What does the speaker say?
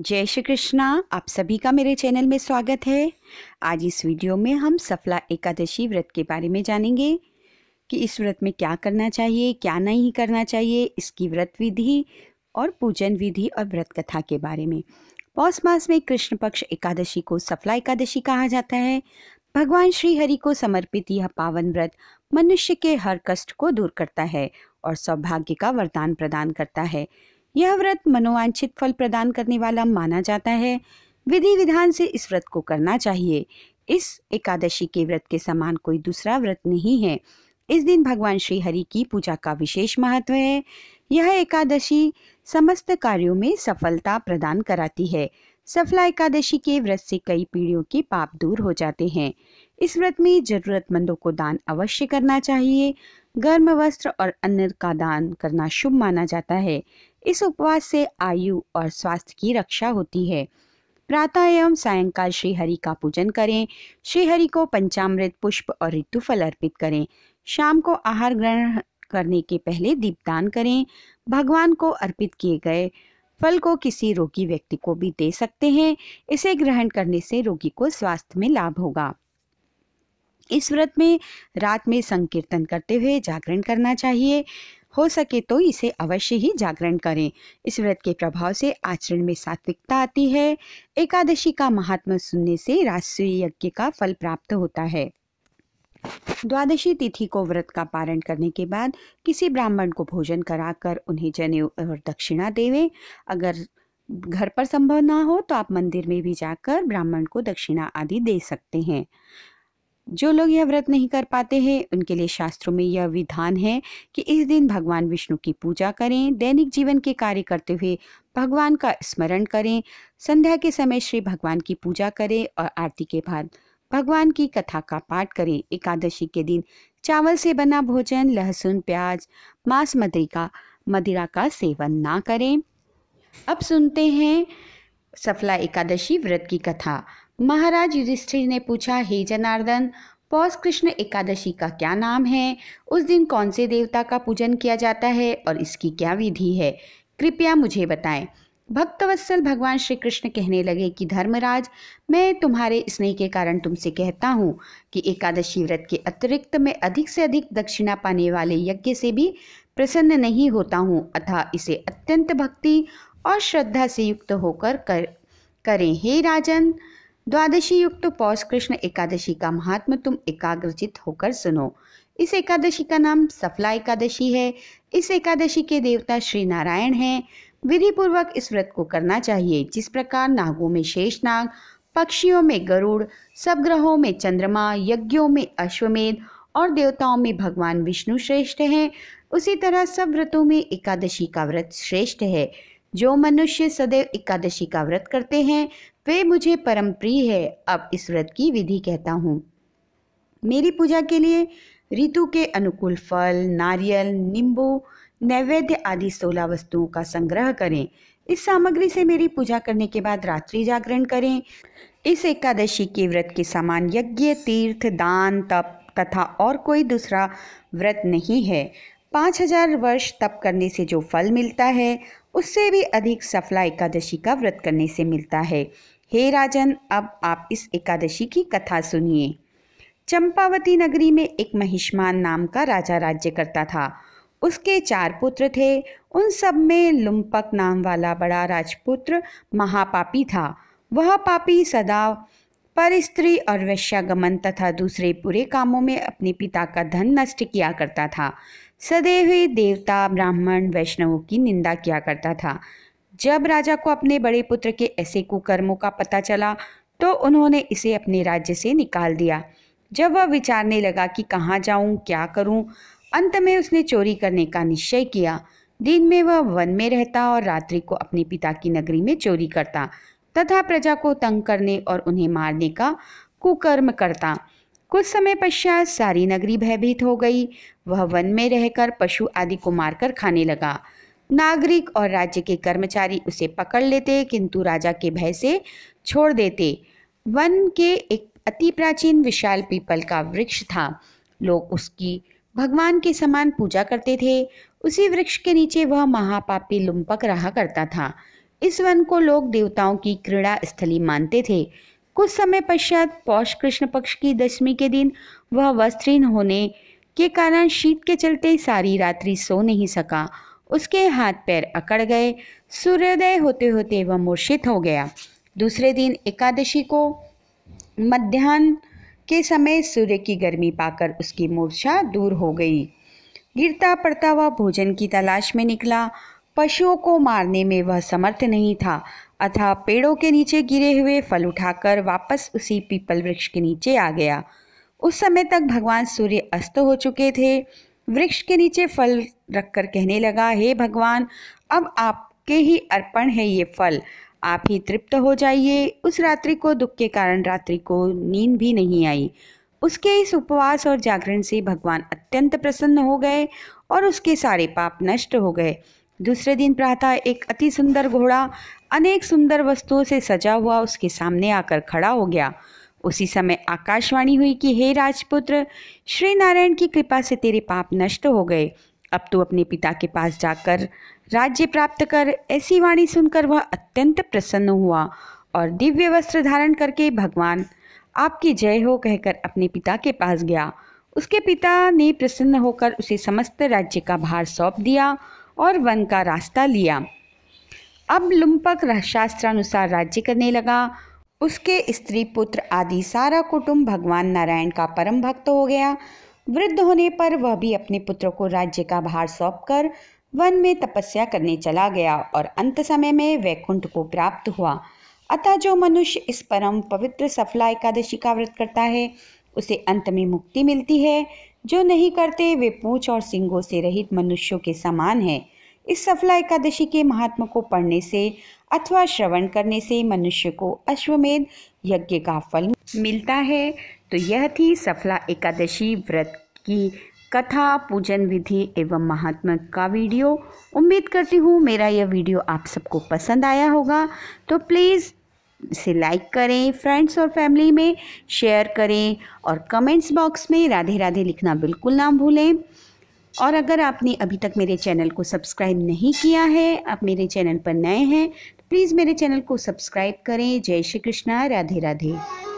जय श्री कृष्णा आप सभी का मेरे चैनल में स्वागत है आज इस वीडियो में हम सफला एकादशी व्रत के बारे में जानेंगे कि इस व्रत में क्या करना चाहिए क्या नहीं करना चाहिए इसकी व्रत विधि और पूजन विधि और व्रत कथा के बारे में पौष मास में कृष्ण पक्ष एकादशी को सफला एकादशी कहा जाता है भगवान श्री हरि को समर्पित यह पावन व्रत मनुष्य के हर कष्ट को दूर करता है और सौभाग्य का वरदान प्रदान करता है यह व्रत मनोवांछित फल प्रदान करने वाला माना जाता है विधि विधान से इस व्रत को करना चाहिए इस एकादशी के व्रत के समान कोई दूसरा व्रत नहीं है इस दिन भगवान श्री हरि की पूजा का विशेष महत्व है यह एकादशी समस्त कार्यों में सफलता प्रदान कराती है सफला एकादशी के व्रत से कई पीढ़ियों के पाप दूर हो जाते हैं इस व्रत में जरूरतमंदों को दान अवश्य करना चाहिए गर्म वस्त्र और अन्न का दान करना शुभ माना जाता है इस उपवास से आयु और स्वास्थ्य की रक्षा होती है प्रातः एवं सायंकाल श्रीहरि का पूजन करें श्रीहरि को पंचामृत पुष्प और ऋतुफल अर्पित करें शाम को आहार ग्रहण करने के पहले दीपदान करें भगवान को अर्पित किए गए फल को किसी रोगी व्यक्ति को भी दे सकते हैं इसे ग्रहण करने से रोगी को स्वास्थ्य में लाभ होगा इस व्रत में रात में संकीर्तन करते हुए जागरण करना चाहिए हो सके तो इसे अवश्य ही जागरण करें इस व्रत के प्रभाव से आचरण में सात्विकता आती है एकादशी का महात्मा सुनने से राष्ट्रीय यज्ञ का फल प्राप्त होता है द्वादशी तिथि को व्रत का पारण करने के बाद किसी ब्राह्मण को भोजन कराकर उन्हें जने और दक्षिणा देवें अगर घर पर संभव ना हो तो आप मंदिर में भी जाकर ब्राह्मण को दक्षिणा आदि दे सकते हैं जो लोग यह व्रत नहीं कर पाते हैं उनके लिए शास्त्रों में यह विधान है कि इस दिन भगवान विष्णु की पूजा करें दैनिक जीवन के कार्य करते हुए भगवान का स्मरण करें संध्या के समय श्री भगवान की पूजा करें और आरती के बाद भगवान की कथा का पाठ करें एकादशी के दिन चावल से बना भोजन लहसुन प्याज मांस मदिरा मदिरा का सेवन ना करें अब सुनते हैं सफला एकादशी व्रत की कथा महाराज युधिष्ठिर ने पूछा हे जनार्दन पौष कृष्ण एकादशी का क्या नाम है उस दिन कौन से देवता का पूजन किया जाता है और इसकी क्या विधि है कृपया मुझे बताएं भक्तवत्सल भगवान श्री कृष्ण कहने लगे कि धर्मराज मैं तुम्हारे स्नेह के कारण तुमसे कहता हूँ कि एकादशी व्रत के अतिरिक्त मैं अधिक से अधिक दक्षिणा पाने वाले यज्ञ से भी प्रसन्न नहीं होता हूँ अतः इसे अत्यंत भक्ति और श्रद्धा से युक्त होकर कर करें हे राजन द्वादशी युक्त तो पौष कृष्ण एकादशी का महात्म तुम एकाग्रचित होकर सुनो इस एकादशी का नाम सफला एकादशी है इस एकादशी के देवता श्री नारायण हैं विधि पूर्वक इस व्रत को करना चाहिए जिस प्रकार नागों में नाग पक्षियों में गरुड़ सब ग्रहों में चंद्रमा यज्ञों में अश्वमेध और देवताओं में भगवान विष्णु श्रेष्ठ हैं उसी तरह सब व्रतों में एकादशी का व्रत श्रेष्ठ है जो मनुष्य सदैव एकादशी का व्रत करते हैं वे मुझे परम प्रिय है अब इस व्रत की विधि कहता हूँ मेरी पूजा के लिए ऋतु के अनुकूल फल नारियल नींबू नैवेद्य आदि सोलह वस्तुओं का संग्रह करें इस सामग्री से मेरी पूजा करने के बाद रात्रि जागरण करें इस एकादशी के व्रत के समान यज्ञ तीर्थ दान तप तथा और कोई दूसरा व्रत नहीं है पाँच हजार वर्ष तप करने से जो फल मिलता है उससे भी अधिक सफला एकादशी का व्रत करने से मिलता है हे राजन अब आप इस एकादशी की कथा सुनिए चंपावती नगरी में एक महिष्मान नाम का राजा राज्य करता था उसके चार पुत्र थे उन सब में लुम्पक नाम वाला बड़ा राजपुत्र महापापी था वह पापी सदा पर स्त्री और वैश्यागमन तथा दूसरे बुरे कामों में अपने पिता का धन नष्ट किया करता था सदैव देवता ब्राह्मण वैष्णवों की निंदा किया करता था जब राजा को अपने बड़े पुत्र के ऐसे कुकर्मों का पता चला तो उन्होंने इसे अपने राज्य से निकाल दिया जब वह विचारने लगा कि कहाँ जाऊँ क्या करूँ अंत में उसने चोरी करने का निश्चय किया दिन में वह वन में रहता और रात्रि को अपने पिता की नगरी में चोरी करता तथा प्रजा को तंग करने और उन्हें मारने का कुकर्म करता कुछ समय पश्चात सारी नगरी भयभीत हो गई वह वन में रहकर पशु आदि को मारकर खाने लगा नागरिक और राज्य के कर्मचारी उसे पकड़ लेते किंतु राजा के भय से छोड़ देते वन के एक अति प्राचीन विशाल पीपल का वृक्ष था लोग उसकी भगवान के समान पूजा करते थे उसी वृक्ष के नीचे वह महापापी लुम्पक रहा करता था इस वन को लोग देवताओं की क्रीड़ा स्थली मानते थे कुछ समय पश्चात पौष कृष्ण पक्ष की दशमी के दिन वह वस्त्रहीन होने के कारण शीत के चलते सारी रात्रि सो नहीं सका उसके हाथ पैर अकड़ गए सूर्योदय होते होते वह मूर्छित हो गया दूसरे दिन एकादशी को मध्यान्ह के समय सूर्य की गर्मी पाकर उसकी मूर्छा दूर हो गई गिरता पड़ता वह भोजन की तलाश में निकला पशुओं को मारने में वह समर्थ नहीं था अतः पेड़ों के नीचे गिरे हुए फल उठाकर वापस उसी पीपल वृक्ष के नीचे आ गया उस समय तक भगवान सूर्य अस्त हो चुके थे वृक्ष के नीचे फल रखकर कहने लगा हे भगवान अब आपके ही अर्पण है ये फल आप ही तृप्त हो जाइए उस रात्रि को दुख के कारण रात्रि को नींद भी नहीं आई उसके इस उपवास और जागरण से भगवान अत्यंत प्रसन्न हो गए और उसके सारे पाप नष्ट हो गए दूसरे दिन प्रातः एक अति सुंदर घोड़ा अनेक सुंदर वस्तुओं से सजा हुआ उसके सामने आकर खड़ा हो गया उसी समय आकाशवाणी हुई कि हे राजपुत्र श्री नारायण की कृपा से तेरे पाप नष्ट हो गए अब तू अपने पिता के पास जाकर राज्य प्राप्त कर ऐसी वाणी सुनकर वह अत्यंत प्रसन्न हुआ और दिव्य वस्त्र धारण करके भगवान आपकी जय हो कहकर अपने पिता के पास गया उसके पिता ने प्रसन्न होकर उसे समस्त राज्य का भार सौंप दिया और वन का रास्ता लिया अब लुम्पक शास्त्रानुसार राज्य करने लगा उसके स्त्री पुत्र आदि सारा कुटुंब भगवान नारायण का परम भक्त हो गया वृद्ध होने पर वह भी अपने पुत्र को राज्य का भार सौंप कर वन में तपस्या करने चला गया और अंत समय में वैकुंठ को प्राप्त हुआ अतः जो मनुष्य इस परम पवित्र सफला एकादशी का व्रत करता है उसे अंत में मुक्ति मिलती है जो नहीं करते वे पूछ और सिंगों से रहित मनुष्यों के समान हैं इस सफला एकादशी के महात्मा को पढ़ने से अथवा श्रवण करने से मनुष्य को अश्वमेध यज्ञ का फल मिलता है तो यह थी सफला एकादशी व्रत की कथा पूजन विधि एवं महात्मा का वीडियो उम्मीद करती हूँ मेरा यह वीडियो आप सबको पसंद आया होगा तो प्लीज़ इसे लाइक करें फ्रेंड्स और फैमिली में शेयर करें और कमेंट्स बॉक्स में राधे राधे लिखना बिल्कुल ना भूलें और अगर आपने अभी तक मेरे चैनल को सब्सक्राइब नहीं किया है आप मेरे चैनल पर नए हैं तो प्लीज़ मेरे चैनल को सब्सक्राइब करें जय श्री कृष्णा राधे राधे